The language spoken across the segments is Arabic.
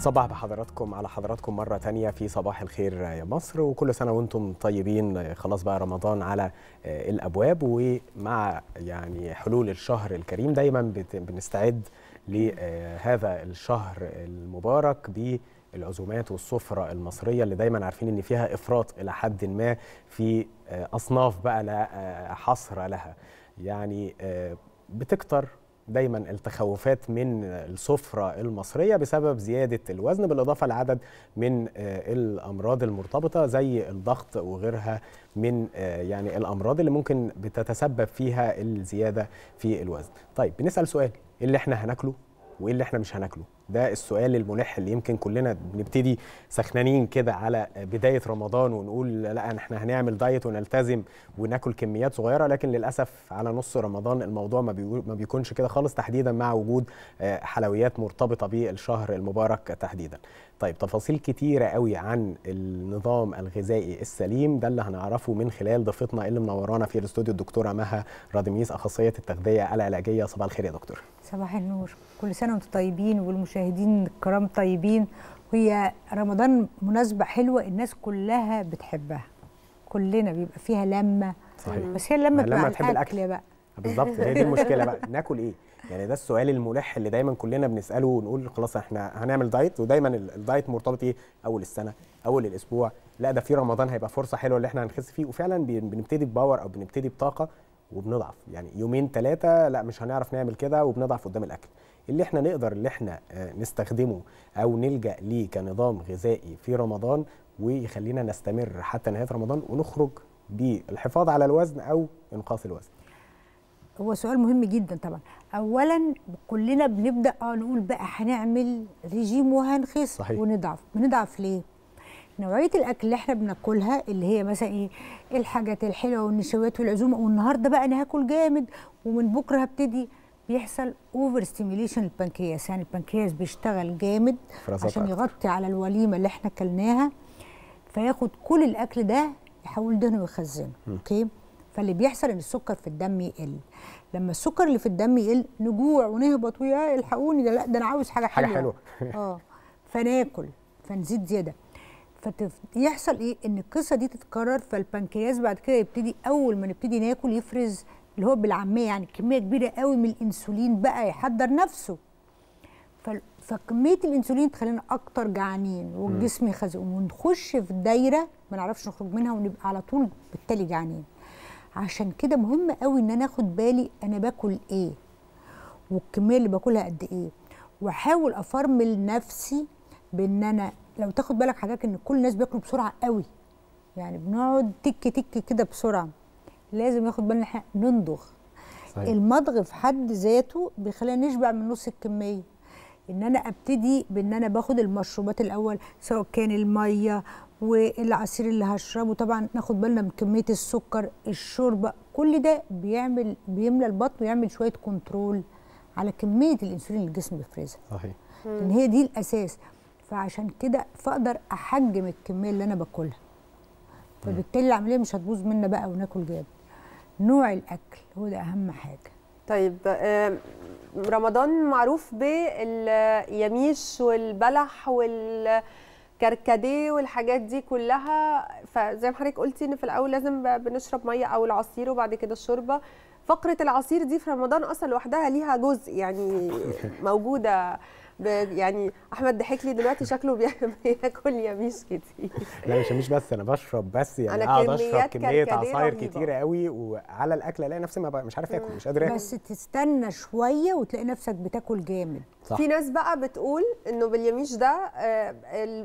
صباح بحضراتكم على حضراتكم مرة تانية في صباح الخير يا مصر وكل سنة وانتم طيبين خلاص بقى رمضان على آه، الأبواب ومع يعني حلول الشهر الكريم دايما بنستعد لهذا آه، الشهر المبارك ب العزومات والسفرة المصرية اللي دايما عارفين ان فيها افراط الى حد ما في آه، اصناف بقى لا حصر لها يعني بتكتر دايما التخوفات من السفرة المصرية بسبب زيادة الوزن بالإضافة لعدد من آه، الأمراض المرتبطة زي الضغط وغيرها من آه، يعني الأمراض اللي ممكن بتتسبب فيها الزيادة في الوزن طيب بنسأل سؤال إيه اللي احنا هناكله وإيه اللي احنا مش هناكله ده السؤال الملح اللي يمكن كلنا بنبتدي سخنانين كده على بدايه رمضان ونقول لا احنا هنعمل دايت ونلتزم وناكل كميات صغيره لكن للاسف على نص رمضان الموضوع ما بيكونش كده خالص تحديدا مع وجود آه، حلويات مرتبطه بالشهر المبارك تحديدا. طيب تفاصيل كتيره قوي عن النظام الغذائي السليم ده اللي هنعرفه من خلال ضيفتنا اللي منورانا في الاستوديو الدكتوره مها رادميس اخصائيه التغذيه العلاجيه صباح الخير يا دكتور. صباح النور كل سنه وانتم طيبين والمشاهدين المشاهدين الكرام طيبين وهي رمضان مناسبة حلوة الناس كلها بتحبها كلنا بيبقى فيها لمة صحيح بس هي اللمة بتبقى الأكل, الأكل بقى بالظبط هي دي المشكله بقى ناكل ايه يعني ده السؤال الملح اللي دايما كلنا بنساله ونقول خلاص احنا هنعمل دايت ودايما الدايت مرتبط ايه اول السنه اول الاسبوع لا ده في رمضان هيبقى فرصه حلوه اللي احنا هنخس فيه وفعلا بنبتدي بباور او بنبتدي بطاقه وبنضعف يعني يومين ثلاثه لا مش هنعرف نعمل كده وبنضعف قدام الاكل اللي احنا نقدر اللي احنا آه، نستخدمه او نلجا ليه كنظام غذائي في رمضان ويخلينا نستمر حتى نهايه رمضان ونخرج بالحفاظ على الوزن او انقاص الوزن هو سؤال مهم جدا طبعا اولا كلنا بنبدا اه نقول بقى هنعمل ريجيم وهنخس ونضعف بنضعف ليه نوعيه الاكل اللي احنا بناكلها اللي هي مثلا ايه الحاجات الحلوه والنشويات والعزومه والنهارده بقى انا هاكل جامد ومن بكره هبتدي بيحصل اوفر ستيميليشن البنكرياس يعني البنكرياس بيشتغل جامد عشان يغطي على الوليمه اللي احنا اكلناها فياخد كل الاكل ده يحول دهنه ويخزنه اوكي فاللي بيحصل ان السكر في الدم يقل لما السكر اللي في الدم يقل نجوع ونهبط ويا الحقوني ده لا ده انا عاوز حاجه حلوه حاجه حلوه اه فناكل فنزيد زياده فيحصل ايه ان القصه دي تتكرر فالبنكرياس بعد كده يبتدي اول ما نبتدي ناكل يفرز اللي هو بالعاميه يعني كميه كبيره قوي من الانسولين بقى يحضر نفسه فكميه الانسولين تخلينا اكتر جعانين والجسم يخزق ونخش في دايره ما نعرفش نخرج منها ونبقى على طول بالتالي جعانين عشان كده مهم قوي ان انا اخد بالي انا باكل ايه والكميه اللي باكلها قد ايه واحاول افرمل نفسي بان انا لو تاخد بالك حضرتك ان كل الناس بياكلوا بسرعه قوي يعني بنقعد تك تك كده بسرعه لازم ناخد بالنا احنا نمضغ صحيح. المضغ في حد ذاته بيخلينا نشبع من نص الكميه ان انا ابتدي بان انا باخد المشروبات الاول سواء كان الميه والعصير اللي هشربه طبعا ناخد بالنا من كميه السكر الشوربه كل ده بيعمل بيملى البطن ويعمل شويه كنترول على كميه الانسولين اللي الجسم بيفرزها صحيح ان هي دي الاساس فعشان كده فاقدر احجم الكميه اللي انا باكلها فبالتالي العمليه مش هتبوظ منا بقى وناكل جامد نوع الاكل هو ده اهم حاجه طيب رمضان معروف باليميش والبلح والكركديه والحاجات دي كلها فزي ما حضرتك قلتي ان في الاول لازم بنشرب ميه او العصير وبعد كده الشوربه فقره العصير دي في رمضان اصلا لوحدها ليها جزء يعني موجوده يعني احمد ضحك لي دلوقتي شكله بياكل يميش كتير لا مش يميش بس انا بشرب بس يعني أنا اقعد اشرب كميه عصاير كتيره قوي وعلى الاكل الاقي نفسي ما مش عارف اكل مش قادر اكل بس تستنى شويه وتلاقي نفسك بتاكل جامد صح. في ناس بقى بتقول انه باليميش ده آه،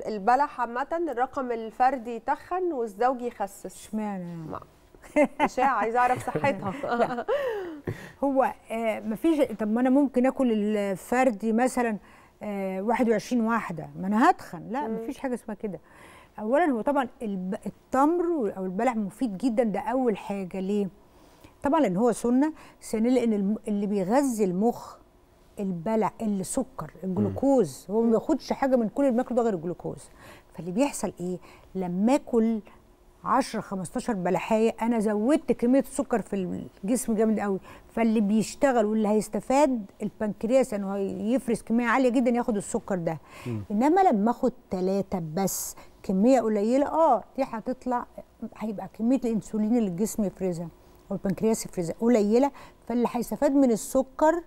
البلح عامه الرقم الفردي يتخن والزوج يخسس اشمعنى اشاعه عايزه اعرف صحتها هو آه، ما فيش طب ما انا ممكن اكل الفردي مثلا 21 آه، واحده ما انا هتخن لا ما فيش حاجه اسمها كده اولا هو طبعا التمر او البلع مفيد جدا ده اول حاجه ليه طبعا لان هو سنه ثانيا لان اللي بيغذي المخ البلع السكر الجلوكوز هو ما بياخدش حاجه من كل الماكل ده غير الجلوكوز فاللي بيحصل ايه لما اكل 10 15 بلحايه انا زودت كميه السكر في الجسم جامد قوي فاللي بيشتغل واللي هيستفاد البنكرياس انه يفرز كميه عاليه جدا ياخد السكر ده م. انما لما اخد ثلاثه بس كميه قليله اه دي هتطلع هيبقى كميه الانسولين اللي الجسم يفرزها او البنكرياس يفرزها قليله فاللي هيستفاد من السكر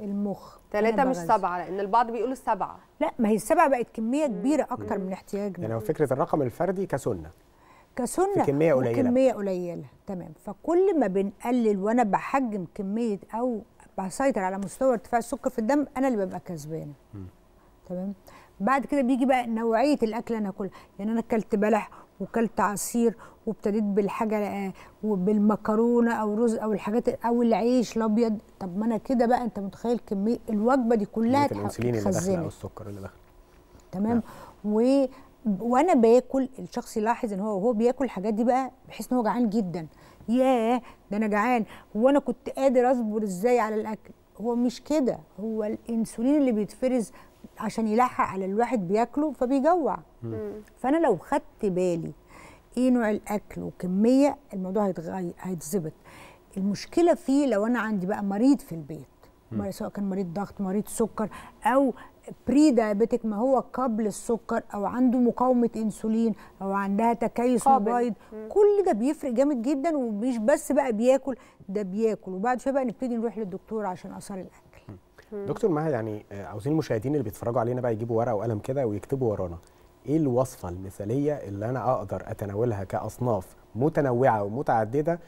المخ ثلاثة مش سبعة لأن البعض بيقولوا السبعة لا ما هي السبعة بقت كمية كبيرة أكتر مم. من احتياجنا يعني هو فكرة الرقم الفردي كسنة كسنه في كميه قليله كميه قليله تمام فكل ما بنقلل وانا بحجم كميه او بسيطر على مستوى ارتفاع السكر في الدم انا اللي ببقى كسبانه تمام بعد كده بيجي بقى نوعيه الاكل انا كلها يعني انا اكلت بلح وكلت عصير وابتديت بالحاجه وبالمكرونه آه، او رز او الحاجات او العيش الابيض طب ما انا كده بقى انت متخيل كميه الوجبه دي كلها الانسولين اللي داخله او السكر اللي داخل تمام نعم. وانا باكل الشخص يلاحظ ان هو وهو بياكل الحاجات دي بقى بحيث ان هو جعان جدا ياه ده انا جعان وانا كنت قادر اصبر ازاي على الاكل هو مش كده هو الانسولين اللي بيتفرز عشان يلحق على الواحد بياكله فبيجوع فانا لو خدت بالي ايه نوع الاكل وكميه الموضوع هيتظبط المشكله فيه لو انا عندي بقى مريض في البيت سواء كان مريض ضغط مريض سكر او بري دايابيتك ما هو قبل السكر او عنده مقاومه انسولين او عندها تكيس مبايض كل ده بيفرق جامد جدا ومش بس بقى بياكل ده بياكل وبعد شويه بقى نبتدي نروح للدكتور عشان اثار الاكل دكتور مها يعني آه، عاوزين المشاهدين اللي بيتفرجوا علينا بقى يجيبوا ورقه وقلم كده ويكتبوا ورانا ايه الوصفه المثاليه اللي انا اقدر اتناولها كاصناف متنوعه ومتعدده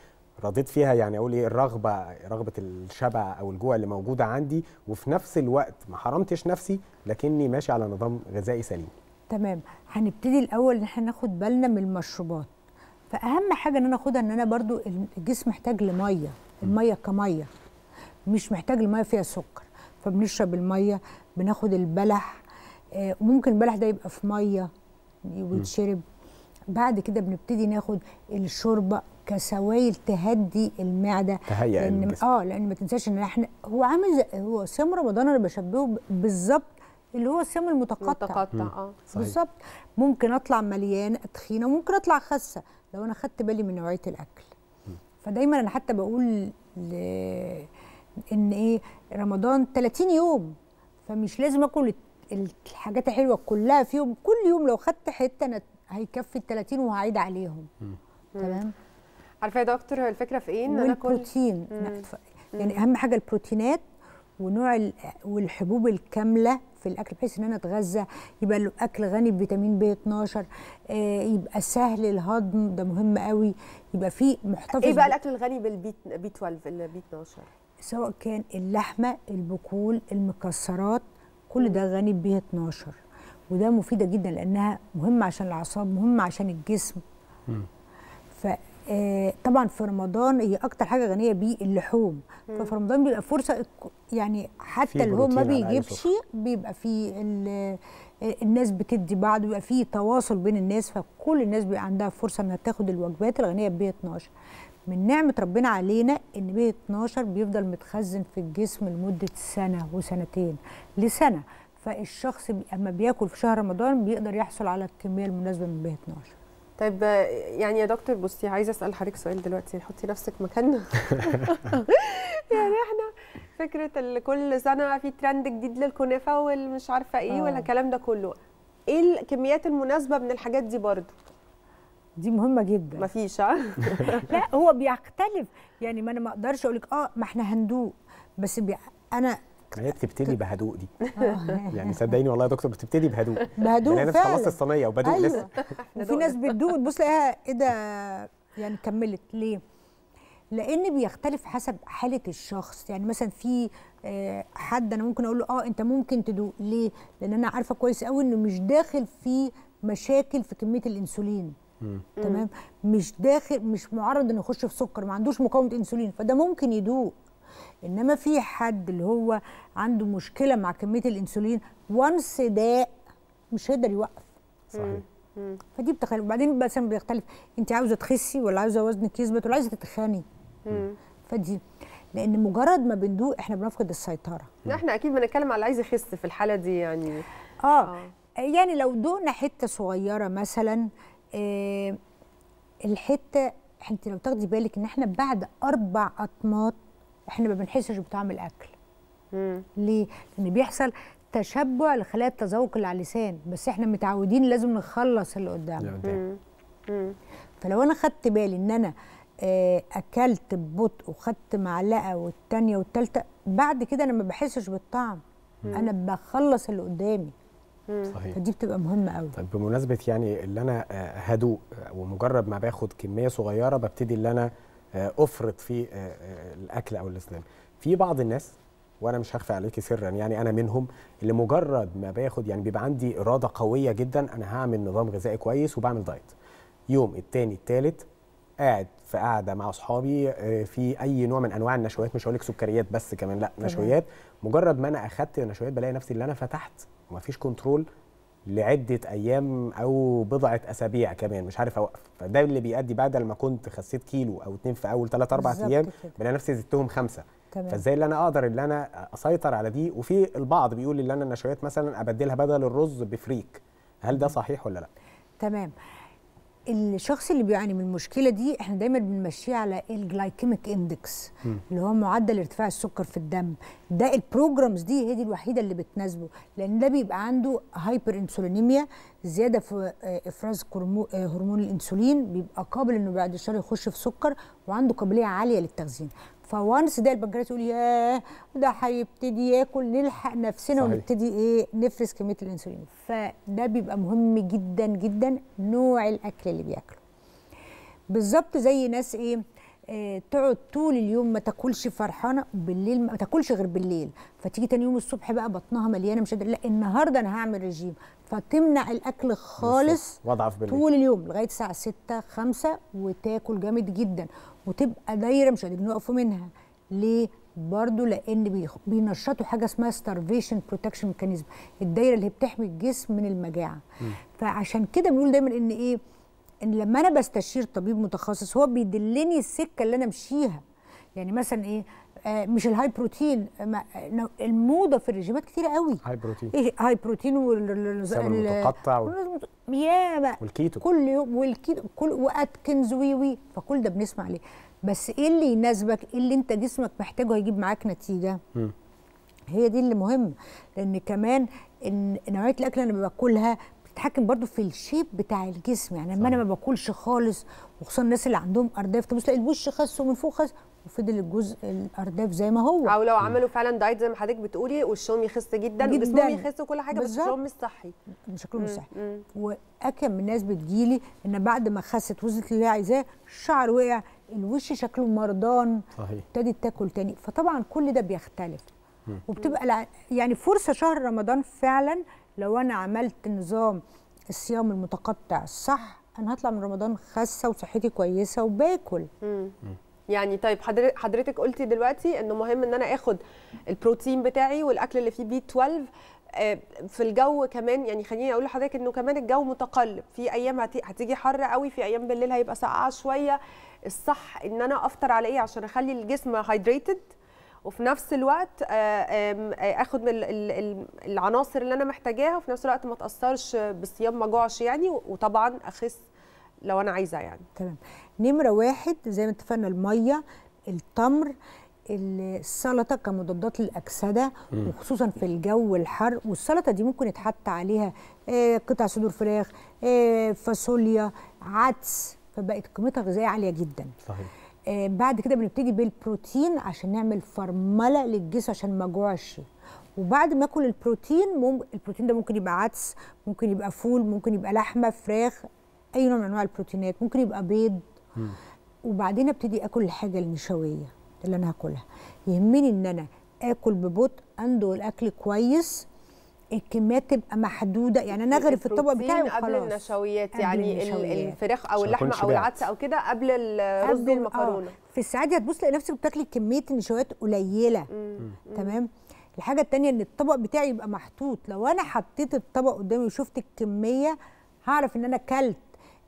رضيت فيها يعني اقول ايه الرغبه رغبه الشبع او الجوع اللي موجوده عندي وفي نفس الوقت ما حرمتش نفسي لكني ماشي على نظام غذائي سليم تمام هنبتدي الاول ان احنا ناخد بالنا من المشروبات فاهم حاجه ان انا اخدها ان انا برضو الجسم محتاج لميه الميه كميه مش محتاج الميه فيها سكر فبنشرب الميه بناخد البلح آه، ممكن البلح ده يبقى في ميه ويتشرب بعد كده بنبتدي ناخد الشوربه كسوائل تهدي المعده تهيئ لان يعني اه لان ما تنساش ان احنا هو عامل زي هو صيام رمضان انا بشبهه بالظبط اللي هو الصيام المتقطع المتقطع اه بالظبط ممكن اطلع مليان تخينه وممكن اطلع خاسه لو انا خدت بالي من نوعيه الاكل م. فدايما انا حتى بقول ل... ان ايه رمضان 30 يوم فمش لازم اكل الحاجات الحلوه كلها فيهم كل يوم لو خدت حته انا هيكفي ال 30 وهعيد عليهم تمام عارفه يا دكتور هو الفكره في ايه ان انا البروتين يعني اهم حاجه البروتينات ونوع والحبوب الكامله في الاكل بحيث ان انا اتغذى يبقى الاكل غني بفيتامين بي 12 آه يبقى سهل الهضم ده مهم قوي يبقى فيه محتفظ ايه بقى الاكل الغني بالبي 12 البي 12 سواء كان اللحمه البقول المكسرات كل ده غني ب 12 وده مفيده جدا لانها مهمه عشان الاعصاب مهمه عشان الجسم ف آه، طبعا في رمضان هي اكتر حاجه غنيه بيه اللحوم ففي رمضان بيبقى فرصه يعني حتى اللي هو ما بيجيبش بيبقى في آه، الناس بتدي بعض بيبقى في تواصل بين الناس فكل الناس بيبقى عندها فرصه انها تاخد الوجبات الغنيه ب 12 من نعمه ربنا علينا ان ب 12 بيفضل متخزن في الجسم لمده سنه وسنتين لسنه فالشخص اما بياكل في شهر رمضان بيقدر يحصل على الكميه المناسبه من ب 12 طيب يعني يا دكتور بصي عايزه اسال حضرتك سؤال دلوقتي حطي نفسك مكاننا يعني احنا فكره كل سنه في ترند جديد للكنافه والمش عارفه ايه آه. والكلام ده كله ايه الكميات المناسبه من الحاجات دي برضو دي مهمه جدا مفيش اه لا هو بيختلف يعني ما انا ما اقدرش اقول لك اه ما احنا هندوق بس بي... انا ما هي بتبتدي بهدوء دي آه، يعني صدقيني والله يا دكتور بتبتدي بهدوء بهدوء يعني فعلا خلصت الصينيه وبدوق أيوة. لسه في ناس بتدوق تبص لها ايه ده يعني كملت ليه لان بيختلف حسب حاله الشخص يعني مثلا في آه، حد انا ممكن اقول له اه انت ممكن تدوق ليه لان انا عارفه كويس قوي انه مش داخل في مشاكل في كميه الانسولين تمام مش داخل مش معرض انه يخش في سكر ما عندوش مقاومه انسولين فده ممكن يدوق انما في حد اللي هو عنده مشكله مع كميه الانسولين وانس داق مش هيقدر يوقف صحيح فدي بتختلف وبعدين مثلا بيختلف انت عاوزه تخسي ولا عاوزه وزنك يثبت ولا عايزه تتخاني فدي لان مجرد ما بندوق احنا بنفقد السيطره لا احنا اكيد بنتكلم على اللي عايز يخس في الحاله دي يعني اه, آه. يعني لو دقنا حته صغيره مثلا آه الحته انت لو تاخدي بالك ان احنا بعد اربع اطماط احنا ما بنحسش بطعم الاكل مم. ليه لان بيحصل تشبع لخلايا التذوق اللي على اللسان بس احنا متعودين لازم نخلص اللي قدامنا فلو انا خدت بالي ان انا آه، اكلت ببطء وخدت معلقه والتانيه والثالثه بعد كده انا ما بحسش بالطعم مم. انا بخلص اللي قدامي صحيح فدي بتبقى مهمه قوي طيب بمناسبه يعني اللي انا آه، هدوء ومجرد ما باخد كميه صغيره ببتدي اللي انا آه، افرط في آه، آه، الاكل او الاسنان في بعض الناس وانا مش هخفي عليكي سرا يعني انا منهم اللي مجرد ما باخد يعني بيبقى عندي اراده قويه جدا انا هعمل نظام غذائي كويس وبعمل دايت يوم التاني التالت قاعد في قاعده مع اصحابي في اي نوع من انواع النشويات مش هقول لك سكريات بس كمان لا نشويات مجرد ما انا اخدت النشويات بلاقي نفسي اللي انا فتحت ومفيش كنترول لعده ايام او بضعه اسابيع كمان مش عارف اوقف فده اللي بيؤدي بعد لما كنت خسيت كيلو او اتنين في اول ثلاث اربع ايام بلاقي نفسي زدتهم خمسه تمام. فازاي اللي انا اقدر اللي انا اسيطر على دي وفي البعض بيقول ان انا النشويات مثلا ابدلها بدل الرز بفريك هل ده صحيح ولا لا تمام الشخص اللي بيعاني من المشكله دي احنا دايما بنمشيه على الجلايكيميك اندكس اللي هو معدل ارتفاع السكر في الدم ده البروجرامز دي هي دي الوحيده اللي بتناسبه لان ده بيبقى عنده هايبر انسولينيميا زياده في آه، افراز آه، هرمون الانسولين بيبقى قابل انه بعد الشهر يخش في سكر وعنده قابليه عاليه للتخزين فوانس ده البنكرياس يقول ياه ده هيبتدي ياكل نلحق نفسنا صحيح. ونبتدي ايه نفرز كميه الانسولين فده بيبقى مهم جدا جدا نوع الاكل اللي بياكله بالظبط زي ناس ايه آه، تقعد طول اليوم ما تاكلش فرحانه بالليل ما تاكلش غير بالليل فتيجي تاني يوم الصبح بقى بطنها مليانه مش قادره لا النهارده انا هعمل رجيم فتمنع الاكل خالص واضعف بالليل طول اليوم لغايه الساعه 6 5 وتاكل جامد جدا وتبقى دايره مش قادرين يقفوا منها ليه برضو لان بينشطوا حاجه اسمها ستارفيشن بروتكشن ميكانيزم الدايره اللي بتحمي الجسم من المجاعه م. فعشان كده بنقول دايما ان ايه ان لما انا بستشير طبيب متخصص هو بيدلني السكه اللي انا امشيها يعني مثلا ايه آه مش الهاي بروتين آه، آه، الموضه في الرجيمات كتير قوي هاي بروتين ايه هاي بروتين والمتقطع ياما يا والكيتو كل يوم والكيتو كل واتكنز وي وي فكل ده بنسمع عليه بس ايه اللي يناسبك ايه اللي انت جسمك محتاجه هيجيب معاك نتيجه م. هي دي اللي مهم لان كمان ان نوعيه الاكل اللي انا باكلها بتتحكم برضو في الشيب بتاع الجسم يعني لما انا ما باكلش خالص وخصوصا الناس اللي عندهم ارداف تبص تلاقي الوش خس ومن فوق خس وفضل الجزء الارداف زي ما هو او لو عملوا فعلا دايت زي ما حضرتك بتقولي وشهم يخس جدا, جسمهم وجسمهم يخس وكل حاجه بس شكلهم مش صحي شكلهم مش صحي واكم من الناس بتجيلي ان بعد ما خست وصلت اللي هي عايزاه الشعر وقع الوش شكله مرضان ابتدت تاكل تاني فطبعا كل ده بيختلف وبتبقى يعني فرصه شهر رمضان فعلا لو انا عملت نظام الصيام المتقطع الصح انا هطلع من رمضان خاسه وصحتي كويسه وباكل مم. يعني طيب حضرتك قلتي دلوقتي انه مهم ان انا اخد البروتين بتاعي والاكل اللي فيه بي 12 آه، في الجو كمان يعني خليني اقول لحضرتك انه كمان الجو متقلب في ايام هتيجي حر قوي في ايام بالليل هيبقى ساقعه شويه الصح ان انا افطر على ايه عشان اخلي الجسم هايدريتد وفي نفس الوقت آه، آه، اخد من العناصر اللي انا محتاجاها وفي نفس الوقت ما تاثرش بالصيام ما جوعش يعني وطبعا اخس لو انا عايزه يعني تمام نمره واحد زي ما اتفقنا الميه التمر السلطه كمضادات للاكسده وخصوصا في الجو الحر والسلطه دي ممكن يتحط عليها آه، قطع صدور فراخ فاصوليا عدس فبقت قيمتها غذائيه عاليه جدا صحيح آه، بعد كده بنبتدي بالبروتين عشان نعمل فرمله للجسم عشان ما جوعش وبعد ما اكل البروتين مم... البروتين ده ممكن يبقى عدس ممكن يبقى فول ممكن يبقى لحمه فراخ اي نوع من انواع البروتينات ممكن يبقى بيض وبعدين ابتدي اكل الحاجه النشويه اللي انا هاكلها يهمني ان انا اكل ببطء اندو الاكل كويس الكميات تبقى محدوده يعني انا اغرف الطبق بتاعي وخلاص قبل يعني النشويات يعني الفراخ او اللحمه او العدس او كده قبل الرز والمكرونه آه، في الساعات هتبص تلاقي نفسك بتاكلي كميه النشويات قليله تمام الحاجه الثانيه ان الطبق بتاعي يبقى محطوط لو انا حطيت الطبق قدامي وشفت الكميه هعرف ان انا كلت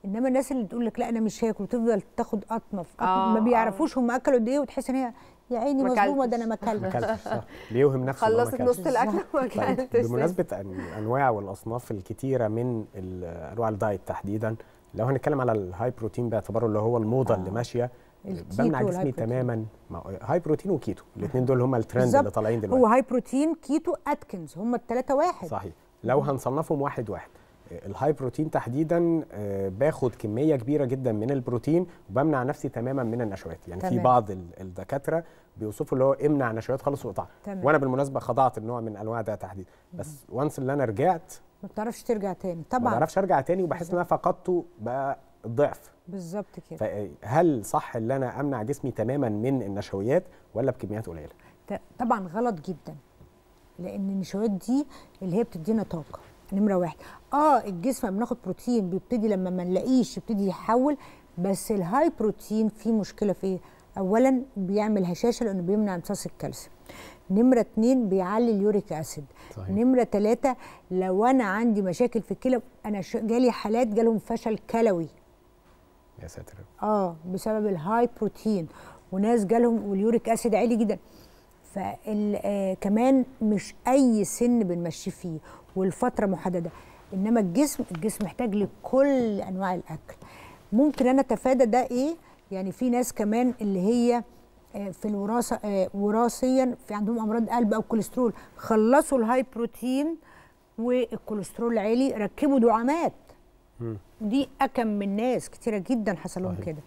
انما الناس اللي تقول لك لا انا مش هاكل وتفضل تاخد اطنف قطمه آه ما آه. بيعرفوش هم اكلوا قد ايه وتحس ان هي يا عيني مظلومه ده انا ما اكلتش آه. ليوهم نفسه خلصت نص الاكل وما اكلتش طيب، بمناسبه الانواع والاصناف الكتيره من انواع الدايت تحديدا لو هنتكلم على الهاي بروتين باعتباره اللي هو الموضه آه. اللي ماشيه بمنع جسمي تماما هاي بروتين وكيتو الاثنين دول هم الترند اللي طالعين دلوقتي هو هاي بروتين كيتو اتكنز هم الثلاثه واحد صحيح لو هنصنفهم واحد واحد الهاي بروتين تحديدا آه، باخد كميه كبيره جدا من البروتين وبمنع نفسي تماما من النشويات يعني تمام. في بعض الدكاتره بيوصفوا اللي هو امنع نشويات خالص وقطع وانا بالمناسبه خضعت لنوع من انواع ده تحديدا بس وانس اللي انا رجعت ما بتعرفش ترجع تاني طبعا ما بعرفش ارجع تاني وبحس ان انا فقدته بقى ضعف بالظبط كده فهل صح ان انا امنع جسمي تماما من النشويات ولا بكميات قليله طبعا غلط جدا لان النشويات دي اللي هي بتدينا طاقه نمره واحد اه الجسم لما بناخد بروتين بيبتدي لما ما نلاقيش يبتدي يحول بس الهاي بروتين فيه مشكله في ايه اولا بيعمل هشاشه لانه بيمنع امتصاص الكالسيوم نمرة اتنين بيعلي اليوريك اسيد صحيح. نمرة تلاتة لو انا عندي مشاكل في الكلى انا جالي حالات جالهم فشل كلوي يا ساتر اه بسبب الهاي بروتين وناس جالهم واليوريك اسيد عالي جدا فكمان آه، مش اي سن بنمشي فيه والفتره محدده انما الجسم الجسم محتاج لكل انواع الاكل ممكن انا اتفادى ده ايه يعني في ناس كمان اللي هي آه، في الوراثه آه، وراثيا في عندهم امراض قلب او كوليسترول خلصوا الهاي بروتين والكوليسترول عالي ركبوا دعامات دي اكم من ناس كتيره جدا حصل لهم كده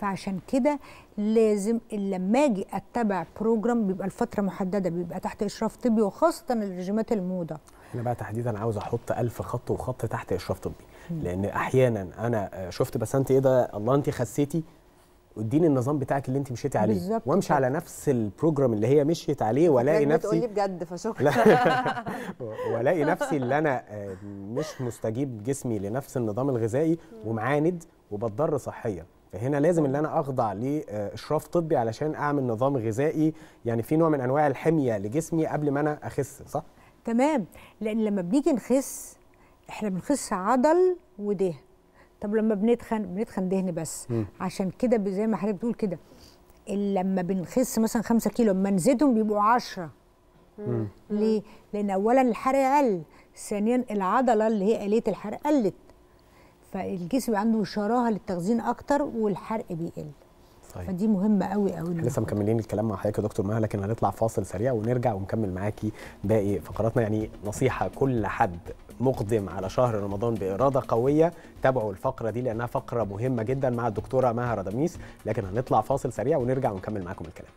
فعشان كده لازم لما اجي اتبع بروجرام بيبقى الفتره محدده بيبقى تحت اشراف طبي وخاصه الرجيمات الموضه هنا بقى تحديدا عاوز احط ألف خط وخط تحت اشراف طبي لان احيانا انا شفت بس انت ايه ده الله انت خسيتي اديني النظام بتاعك اللي انت مشيتي عليه بالزبط. وامشي على نفس البروجرام اللي هي مشيت عليه والاقي نفسي بتقولي بجد فشكرا والاقي نفسي اللي انا آه، مش مستجيب جسمي لنفس النظام الغذائي ومعاند وبتضر صحيا فهنا لازم ان انا اخضع لاشراف آه، طبي علشان اعمل نظام غذائي يعني في نوع من انواع الحميه لجسمي قبل ما انا اخس صح تمام لان لما بنيجي نخس احنا بنخس عضل ودهن طب لما بنتخن بنتخن دهن بس م. عشان كده زي ما حضرتك بتقول كده لما بنخس مثلا 5 كيلو لما نزيدهم بيبقوا 10 ليه؟ لان اولا الحرق قل ثانيا العضله اللي هي آلية الحرق قلت فالجسم عنده شراهه للتخزين اكتر والحرق بيقل طيب. فدي مهمه قوي قوي احنا لسه مكملين الكلام مع حضرتك يا دكتور مها لكن هنطلع فاصل سريع ونرجع ونكمل معاكي باقي فقراتنا يعني نصيحه كل حد مقدم على شهر رمضان باراده قويه تابعوا الفقره دي لانها فقره مهمه جدا مع الدكتوره مها رادميس لكن هنطلع فاصل سريع ونرجع ونكمل معاكم الكلام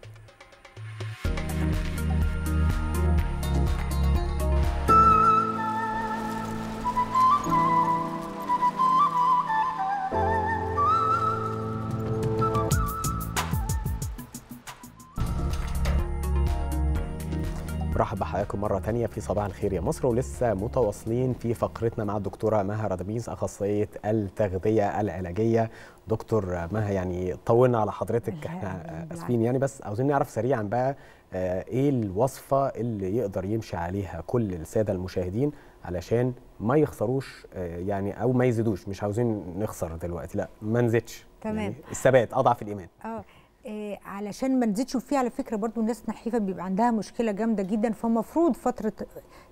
برحب بحضراتكم مره تانية في صباح الخير يا مصر ولسه متواصلين في فقرتنا مع الدكتوره مها رادميز اخصائيه التغذيه العلاجيه دكتور مها يعني طولنا على حضرتك احنا اسفين يعني بس عاوزين نعرف سريعا بقى آه، ايه الوصفه اللي يقدر يمشي عليها كل الساده المشاهدين علشان ما يخسروش آه، يعني او ما يزيدوش مش عاوزين نخسر دلوقتي لا ما نزيدش تمام يعني الثبات اضعف الايمان اه إيه علشان ما نزيدش فيه على فكره برضو الناس نحيفه بيبقى عندها مشكله جامده جدا فمفروض فتره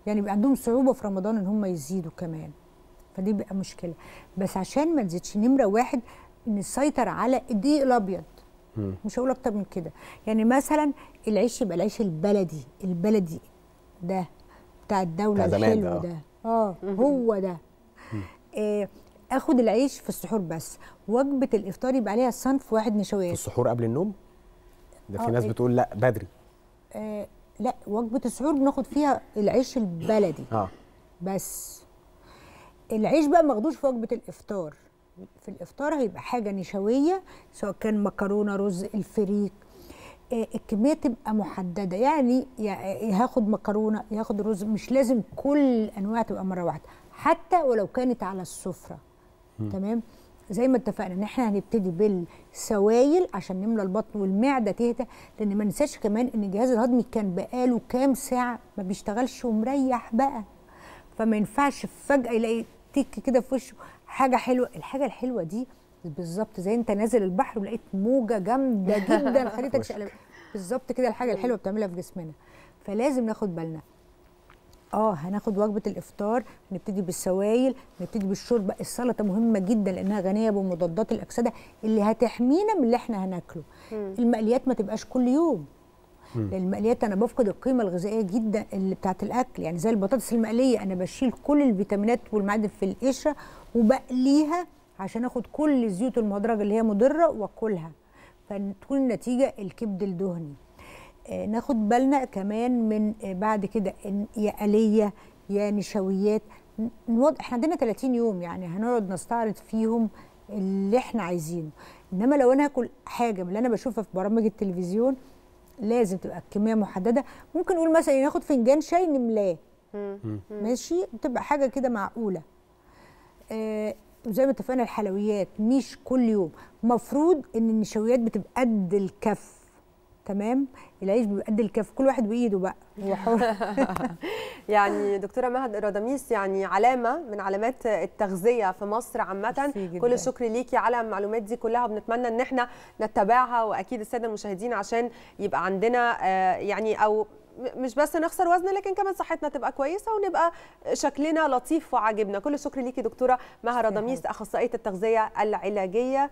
يعني بيبقى عندهم صعوبه في رمضان ان هم يزيدوا كمان فدي بقى مشكله بس عشان ما نزيدش نمره واحد نسيطر على الضيق الابيض مش هقول اكتر من كده يعني مثلا العيش يبقى العيش البلدي البلدي ده بتاع الدوله الحلو ده اه, آه، هو ده إيه اخد العيش في السحور بس وجبه الافطار يبقى عليها صنف واحد نشويات في السحور قبل النوم ده في آه، ناس إيه. بتقول لا بدري آه لا وجبه السحور بناخد فيها العيش البلدي اه بس العيش بقى ماخدوش في وجبه الافطار في الافطار هيبقى حاجه نشويه سواء كان مكرونه رز الفريك آه، الكميه تبقى محدده يعني هاخد مكرونه ياخد رز مش لازم كل انواع تبقى مره واحده حتى ولو كانت على السفره تمام زي ما اتفقنا ان احنا هنبتدي بالسوائل عشان نملى البطن والمعده تهدى لان ما ننساش كمان ان الجهاز الهضمي كان بقاله كام ساعه ما بيشتغلش ومريح بقى فما ينفعش فجاه يلاقي تك كده في وشه حاجه حلوه الحاجه الحلوه دي بالظبط زي انت نازل البحر ولقيت موجه جامده جدا خليتك بالظبط كده الحاجه أيوه. الحلوه بتعملها في جسمنا فلازم ناخد بالنا اه هناخد وجبه الافطار نبتدي بالسوائل نبتدي بالشوربه السلطه مهمه جدا لانها غنيه بمضادات الاكسده اللي هتحمينا من اللي احنا هناكله مم. المقليات ما تبقاش كل يوم لان المقليات انا بفقد القيمه الغذائيه جدا اللي بتاعت الاكل يعني زي البطاطس المقليه انا بشيل كل الفيتامينات والمعادن في القشره وبقليها عشان اخد كل الزيوت المهدرجه اللي هي مضره واكلها فتكون النتيجه الكبد الدهني آه، ناخد بالنا كمان من آه، بعد كده يا آلية يا نشويات نوض... احنا عندنا 30 يوم يعني هنقعد نستعرض فيهم اللي احنا عايزينه انما لو انا هاكل حاجه من اللي انا بشوفها في برامج التلفزيون لازم تبقى الكميه محدده ممكن نقول مثلا إيه، ناخد فنجان شاي نملاه ماشي تبقى حاجه كده معقوله آه وزي ما اتفقنا الحلويات مش كل يوم مفروض ان النشويات بتبقى قد الكف تمام العيش بيبقى قد الكف كل واحد بايده بقى هو حر يعني دكتوره مهد راداميس يعني علامه من علامات التغذيه في مصر عامه كل الشكر ليكي على المعلومات دي كلها وبنتمنى ان احنا نتبعها واكيد الساده المشاهدين عشان يبقى عندنا آه، يعني او مش بس نخسر وزن لكن كمان صحتنا تبقى كويسه ونبقى شكلنا لطيف وعاجبنا كل الشكر ليكي دكتوره مها راداميس اخصائيه التغذيه العلاجيه